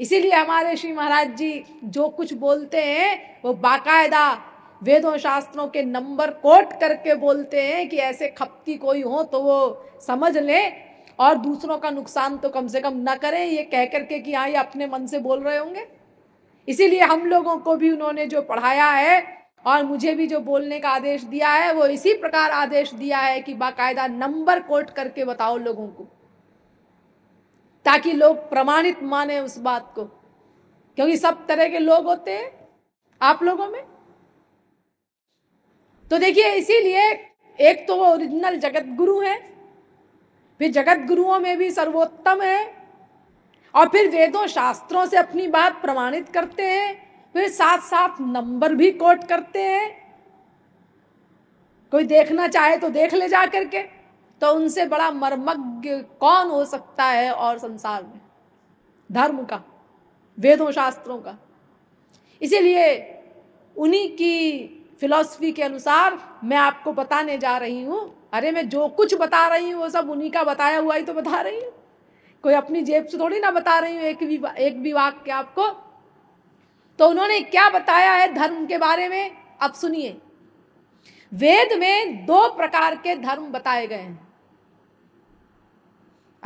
इसीलिए हमारे श्री महाराज जी जो कुछ बोलते हैं वो बाकायदा वेदों शास्त्रों के नंबर कोट करके बोलते हैं कि ऐसे खपती कोई हो तो वो समझ लें और दूसरों का नुकसान तो कम से कम ना करें ये कह करके कि हाँ ये अपने मन से बोल रहे होंगे इसीलिए हम लोगों को भी उन्होंने जो पढ़ाया है और मुझे भी जो बोलने का आदेश दिया है वो इसी प्रकार आदेश दिया है कि बाकायदा नंबर कोट करके बताओ लोगों को ताकि लोग प्रमाणित माने उस बात को क्योंकि सब तरह के लोग होते हैं आप लोगों में तो देखिए इसीलिए एक तो वो ओरिजिनल जगत गुरु है फिर जगत गुरुओं में भी सर्वोत्तम है और फिर वेदों शास्त्रों से अपनी बात प्रमाणित करते हैं फिर साथ साथ नंबर भी कोट करते हैं कोई देखना चाहे तो देख ले जा करके तो उनसे बड़ा मर्मज्ञ कौन हो सकता है और संसार में धर्म का वेदों शास्त्रों का इसीलिए उन्हीं की फिलॉसफी के अनुसार मैं आपको बताने जा रही हूँ अरे मैं जो कुछ बता रही हूँ वो सब उन्हीं का बताया हुआ ही तो बता रही हूँ कोई अपनी जेब से थोड़ी ना बता रही हूँ एक भी एक भी वाक्य आपको तो उन्होंने क्या बताया है धर्म के बारे में अब सुनिए वेद में दो प्रकार के धर्म बताए गए हैं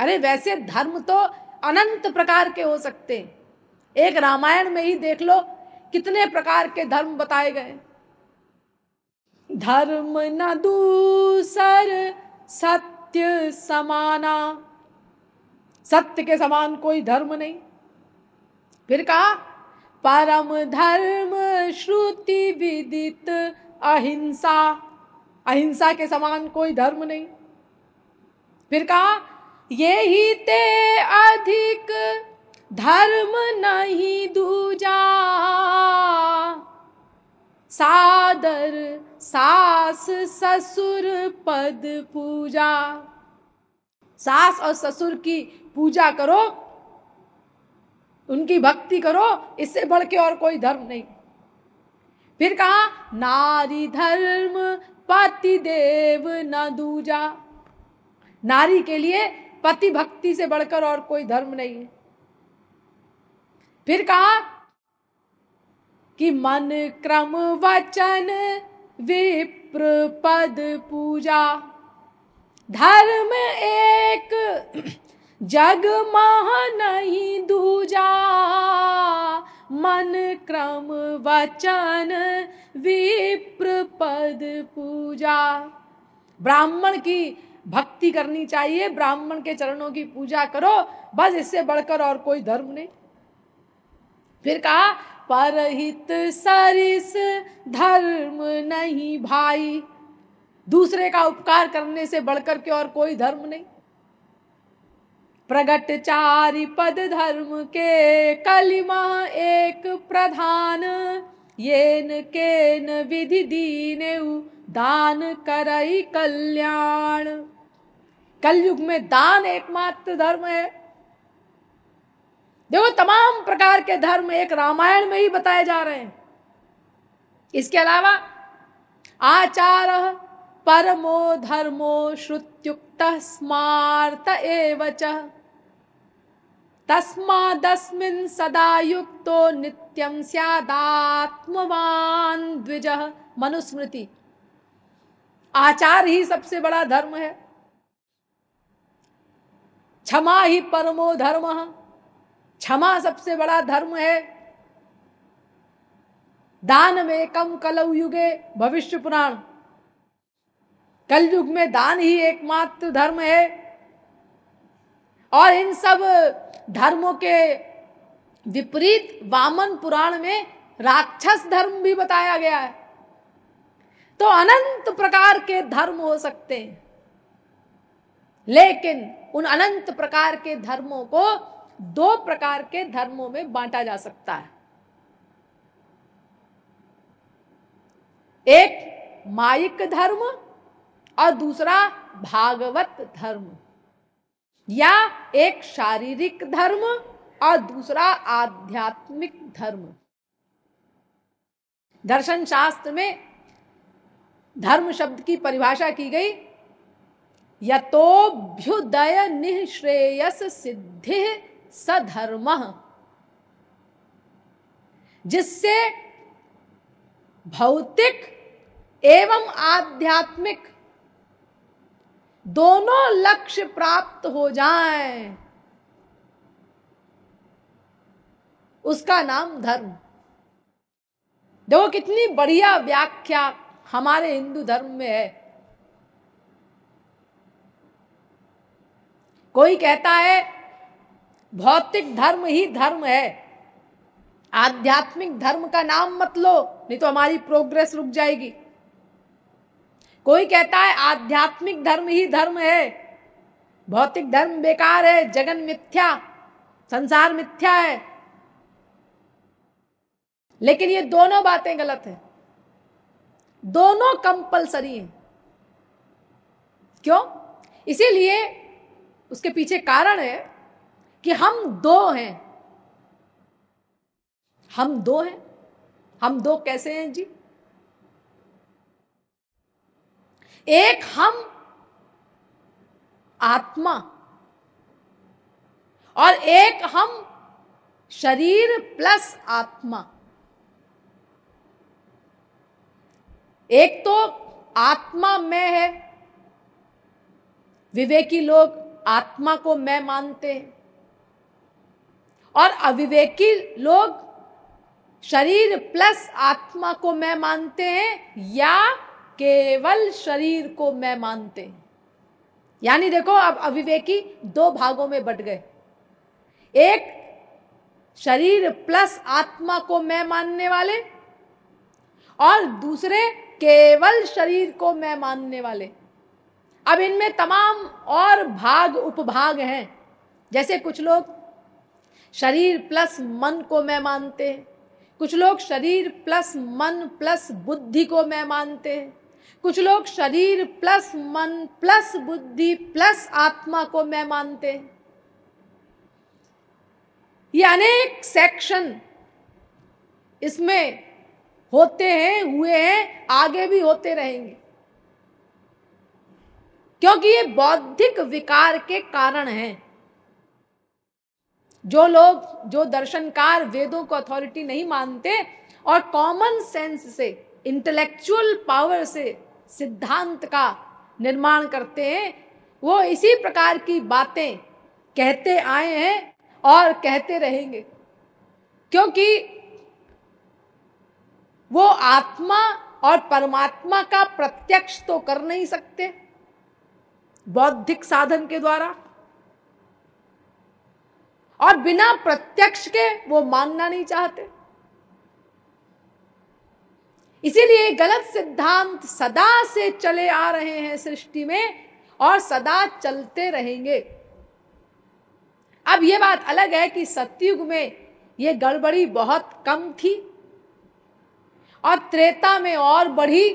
अरे वैसे धर्म तो अनंत प्रकार के हो सकते हैं एक रामायण में ही देख लो कितने प्रकार के धर्म बताए गए धर्म न दूसर सत्य समाना सत्य के समान कोई धर्म नहीं फिर कहा परम धर्म श्रुति विदित अहिंसा अहिंसा के समान कोई धर्म नहीं फिर कहा यही ते अधिक धर्म नहीं दूजा सादर सास ससुर पद पूजा सास और ससुर की पूजा करो उनकी भक्ति करो इससे बढ़ के और कोई धर्म नहीं फिर कहा नारी धर्म पति देव न दूजा नारी के लिए पति भक्ति से बढ़कर और कोई धर्म नहीं है फिर कहा कि मन क्रम वचन विप्र पद पूजा धर्म एक जग मह नहीं दूजा मन क्रम वचन विप्र पद पूजा ब्राह्मण की भक्ति करनी चाहिए ब्राह्मण के चरणों की पूजा करो बस इससे बढ़कर और कोई धर्म नहीं फिर कहा परहित सरिस धर्म नहीं भाई दूसरे का उपकार करने से बढ़कर के और कोई धर्म नहीं प्रगट चारि पद धर्म के कलिमा एक प्रधान येन केन विधि दीने दान करई कल्याण कलयुग में दान एकमात्र धर्म है देखो तमाम प्रकार के धर्म एक रामायण में ही बताए जा रहे हैं इसके अलावा आचार परमो धर्मो श्रुत्युक्त स्मार्त एवच तस्मादस्मिन सदा युक्तो नित्यम स्यादात्मवान द्विज मनुस्मृति आचार ही सबसे बड़ा धर्म है क्षमा ही परमो धर्म क्षमा सबसे बड़ा धर्म है दान में कम कलव युगे भविष्य पुराण कलयुग में दान ही एकमात्र धर्म है और इन सब धर्मों के विपरीत वामन पुराण में राक्षस धर्म भी बताया गया है तो अनंत प्रकार के धर्म हो सकते हैं लेकिन उन अनंत प्रकार के धर्मों को दो प्रकार के धर्मों में बांटा जा सकता है एक माइक धर्म और दूसरा भागवत धर्म या एक शारीरिक धर्म और दूसरा आध्यात्मिक धर्म दर्शन शास्त्र में धर्म शब्द की परिभाषा की गई यतोभ्युदय निःश्रेयस सिद्धि सधर्म जिससे भौतिक एवं आध्यात्मिक दोनों लक्ष्य प्राप्त हो जाएं उसका नाम धर्म देखो कितनी बढ़िया व्याख्या हमारे हिंदू धर्म में है कोई कहता है भौतिक धर्म ही धर्म है आध्यात्मिक धर्म का नाम मत लो नहीं तो हमारी प्रोग्रेस रुक जाएगी कोई कहता है आध्यात्मिक धर्म ही धर्म है भौतिक धर्म बेकार है जगन मिथ्या संसार मिथ्या है लेकिन ये दोनों बातें गलत है दोनों कंपलसरी हैं क्यों इसीलिए उसके पीछे कारण है कि हम दो हैं हम दो हैं हम दो कैसे हैं जी एक हम आत्मा और एक हम शरीर प्लस आत्मा एक तो आत्मा में है विवेकी लोग आत्मा को मैं मानते हैं और अविवेकी लोग शरीर प्लस आत्मा को मैं मानते हैं या केवल शरीर को मैं मानते हैं यानी देखो अब अविवेकी दो भागों में बट गए एक शरीर प्लस आत्मा को मैं मानने वाले और दूसरे केवल शरीर को मैं मानने वाले अब इनमें तमाम और भाग उपभाग हैं जैसे कुछ लोग शरीर प्लस मन को मैं मानते हैं कुछ लोग शरीर प्लस मन प्लस बुद्धि को मैं मानते हैं कुछ लोग शरीर प्लस मन प्लस बुद्धि प्लस आत्मा को मैं मानते हैं ये अनेक सेक्शन इसमें होते हैं हुए हैं आगे भी होते रहेंगे क्योंकि ये बौद्धिक विकार के कारण है जो लोग जो दर्शनकार वेदों को अथॉरिटी नहीं मानते और कॉमन सेंस से इंटेलेक्चुअल पावर से सिद्धांत का निर्माण करते हैं वो इसी प्रकार की बातें कहते आए हैं और कहते रहेंगे क्योंकि वो आत्मा और परमात्मा का प्रत्यक्ष तो कर नहीं सकते बौद्धिक साधन के द्वारा और बिना प्रत्यक्ष के वो मानना नहीं चाहते इसीलिए गलत सिद्धांत सदा से चले आ रहे हैं सृष्टि में और सदा चलते रहेंगे अब यह बात अलग है कि सत्युग में यह गड़बड़ी बहुत कम थी और त्रेता में और बढ़ी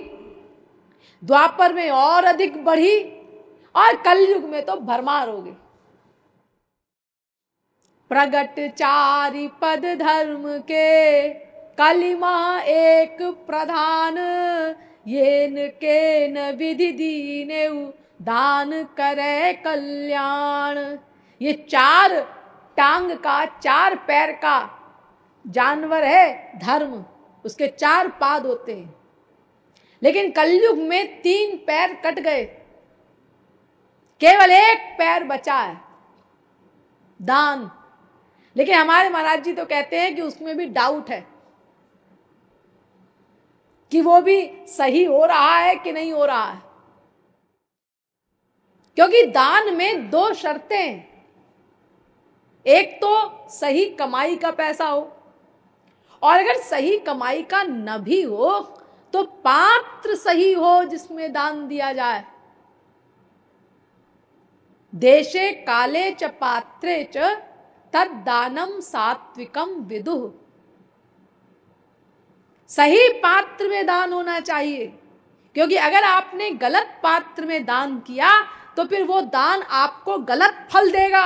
द्वापर में और अधिक बढ़ी और कलयुग में तो भरमार हो गए प्रगट चारी पद धर्म के कलिमा एक प्रधान येन के न विधि दीने दान करे कल्याण ये चार टांग का चार पैर का जानवर है धर्म उसके चार पाद होते हैं लेकिन कलयुग में तीन पैर कट गए केवल एक पैर बचा है दान लेकिन हमारे महाराज जी तो कहते हैं कि उसमें भी डाउट है कि वो भी सही हो रहा है कि नहीं हो रहा है क्योंकि दान में दो शर्तें एक तो सही कमाई का पैसा हो और अगर सही कमाई का न भी हो तो पात्र सही हो जिसमें दान दिया जाए देशे काले च पात्रे च तद्दानम सात्विकम विदु सही पात्र में दान होना चाहिए क्योंकि अगर आपने गलत पात्र में दान किया तो फिर वो दान आपको गलत फल देगा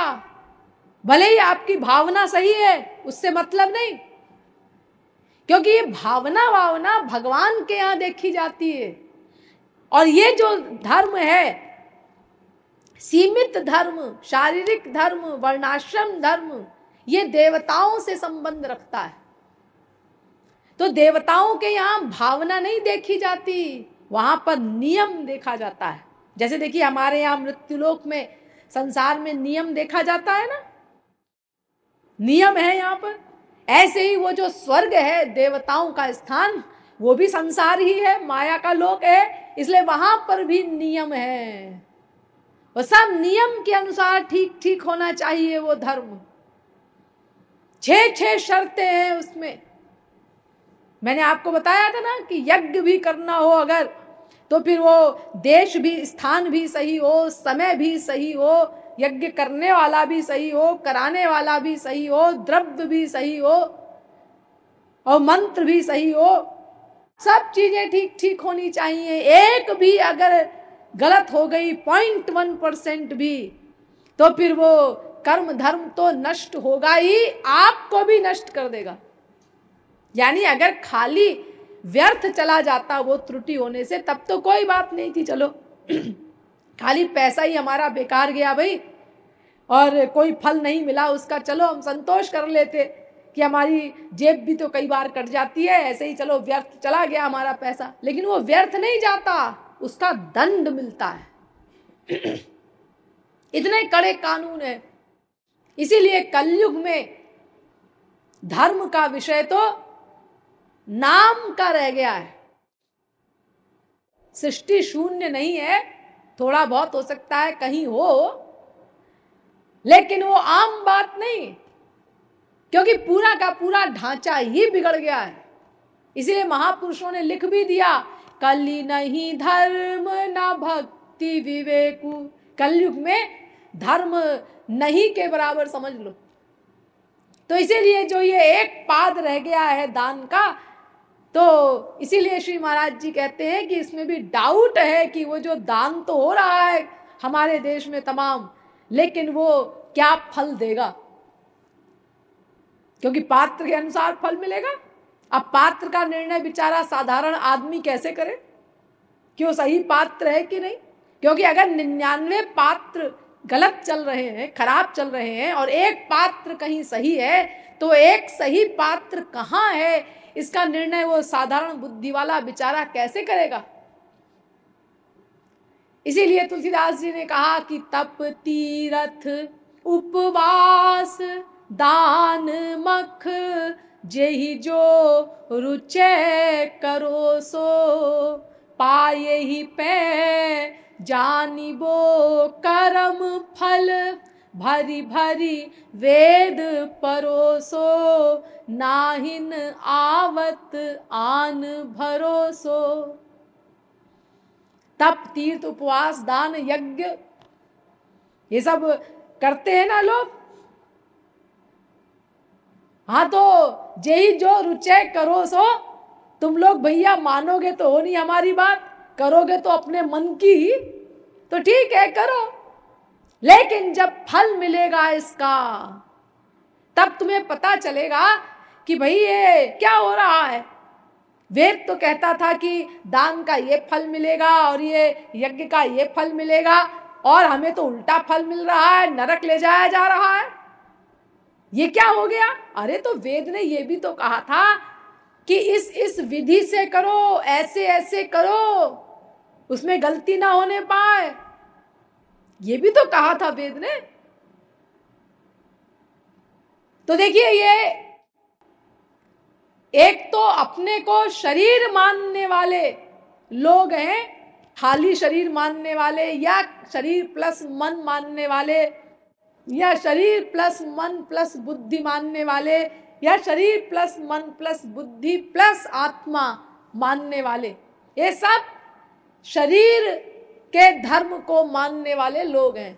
भले ही आपकी भावना सही है उससे मतलब नहीं क्योंकि ये भावना वावना भगवान के यहां देखी जाती है और ये जो धर्म है सीमित धर्म शारीरिक धर्म वर्णाश्रम धर्म ये देवताओं से संबंध रखता है तो देवताओं के यहाँ भावना नहीं देखी जाती वहां पर नियम देखा जाता है जैसे देखिए हमारे यहाँ मृत्युलोक में संसार में नियम देखा जाता है ना नियम है यहाँ पर ऐसे ही वो जो स्वर्ग है देवताओं का स्थान वो भी संसार ही है माया का लोक है इसलिए वहां पर भी नियम है वो सब नियम के अनुसार ठीक ठीक होना चाहिए वो धर्म छह छह शर्तें हैं उसमें मैंने आपको बताया था ना कि यज्ञ भी करना हो अगर तो फिर वो देश भी स्थान भी सही हो समय भी सही हो यज्ञ करने वाला भी सही हो कराने वाला भी सही हो द्रव्य भी सही हो और मंत्र भी सही हो सब चीजें ठीक ठीक होनी चाहिए एक भी अगर गलत हो गई पॉइंट वन परसेंट भी तो फिर वो कर्म धर्म तो नष्ट होगा ही आपको भी नष्ट कर देगा यानी अगर खाली व्यर्थ चला जाता वो त्रुटि होने से तब तो कोई बात नहीं थी चलो खाली पैसा ही हमारा बेकार गया भाई और कोई फल नहीं मिला उसका चलो हम संतोष कर लेते कि हमारी जेब भी तो कई बार कट जाती है ऐसे ही चलो व्यर्थ चला गया हमारा पैसा लेकिन वो व्यर्थ नहीं जाता उसका दंड मिलता है इतने कड़े कानून है इसीलिए कलयुग में धर्म का विषय तो नाम का रह गया है सृष्टि शून्य नहीं है थोड़ा बहुत हो सकता है कहीं हो लेकिन वो आम बात नहीं क्योंकि पूरा का पूरा ढांचा ही बिगड़ गया है इसीलिए महापुरुषों ने लिख भी दिया कली नहीं धर्म न भक्ति विवेकु कलयुग में धर्म नहीं के बराबर समझ लो तो इसीलिए जो ये एक पाद रह गया है दान का तो इसीलिए श्री महाराज जी कहते हैं कि इसमें भी डाउट है कि वो जो दान तो हो रहा है हमारे देश में तमाम लेकिन वो क्या फल देगा क्योंकि पात्र के अनुसार फल मिलेगा अब पात्र का निर्णय बेचारा साधारण आदमी कैसे करे कि वो सही पात्र है कि नहीं क्योंकि अगर निन्यानवे पात्र गलत चल रहे हैं खराब चल रहे हैं और एक पात्र कहीं सही है तो एक सही पात्र कहाँ है इसका निर्णय वो साधारण बुद्धि वाला बेचारा कैसे करेगा इसीलिए तुलसीदास जी ने कहा कि तप तीरथ उपवास दान मख ही जो रुचे करो सो पाये ही पे जानिबो करम फल भरी भरी वेद परोसो नाहिन आवत आन भरोसो तप तीर्थ उपवास दान यज्ञ ये सब करते हैं ना लोग हाँ तो यही जो रुचे करो सो तुम लोग भैया मानोगे तो हो नहीं हमारी बात करोगे तो अपने मन की तो ठीक है करो लेकिन जब फल मिलेगा इसका तब तुम्हें पता चलेगा कि भाई ये क्या हो रहा है वेद तो कहता था कि दान का ये फल मिलेगा और ये यज्ञ का ये फल मिलेगा और हमें तो उल्टा फल मिल रहा है नरक ले जाया जा रहा है ये क्या हो गया अरे तो वेद ने ये भी तो कहा था कि इस इस विधि से करो ऐसे ऐसे करो उसमें गलती ना होने पाए ये भी तो कहा था वेद ने तो देखिए ये एक तो अपने को शरीर मानने वाले लोग हैं खाली शरीर मानने वाले या शरीर प्लस मन मानने वाले या शरीर प्लस मन प्लस बुद्धि मानने वाले या शरीर प्लस मन प्लस बुद्धि प्लस आत्मा मानने वाले ये सब शरीर के धर्म को मानने वाले लोग हैं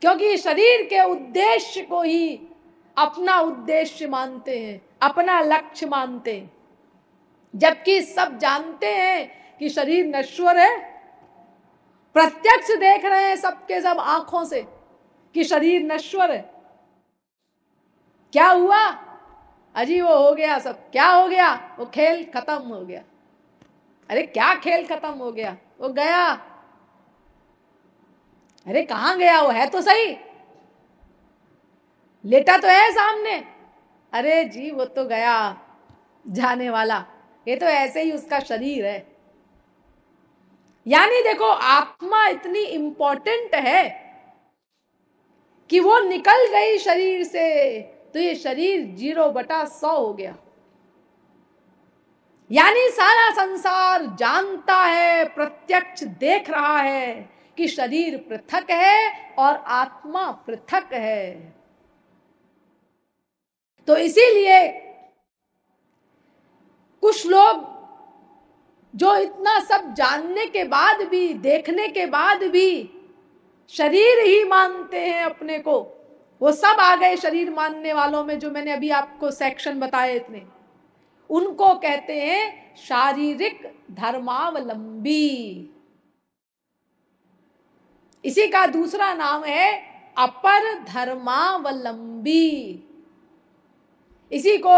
क्योंकि शरीर के उद्देश्य को ही अपना उद्देश्य मानते हैं अपना लक्ष्य मानते हैं जबकि सब जानते हैं कि शरीर नश्वर है प्रत्यक्ष देख रहे हैं सबके सब आंखों से कि शरीर नश्वर है क्या हुआ अजी वो हो गया सब क्या हो गया वो खेल खत्म हो गया अरे क्या खेल खत्म हो गया वो गया अरे कहाँ गया वो है तो सही लेटा तो है सामने अरे जी वो तो गया जाने वाला ये तो ऐसे ही उसका शरीर है यानी देखो आत्मा इतनी इंपॉर्टेंट है कि वो निकल गई शरीर से तो ये शरीर जीरो बटा सौ हो गया यानी सारा संसार जानता है प्रत्यक्ष देख रहा है कि शरीर पृथक है और आत्मा पृथक है तो इसीलिए कुछ लोग जो इतना सब जानने के बाद भी देखने के बाद भी शरीर ही मानते हैं अपने को वो सब आ गए शरीर मानने वालों में जो मैंने अभी आपको सेक्शन बताए इतने उनको कहते हैं शारीरिक धर्मावलंबी इसी का दूसरा नाम है अपर धर्मावलंबी इसी को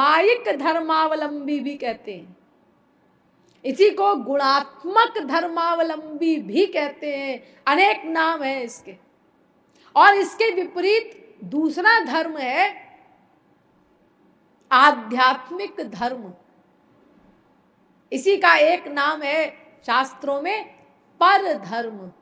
माइक धर्मावलंबी भी कहते हैं इसी को गुणात्मक धर्मावलंबी भी कहते हैं अनेक नाम है इसके और इसके विपरीत दूसरा धर्म है आध्यात्मिक धर्म इसी का एक नाम है शास्त्रों में पर धर्म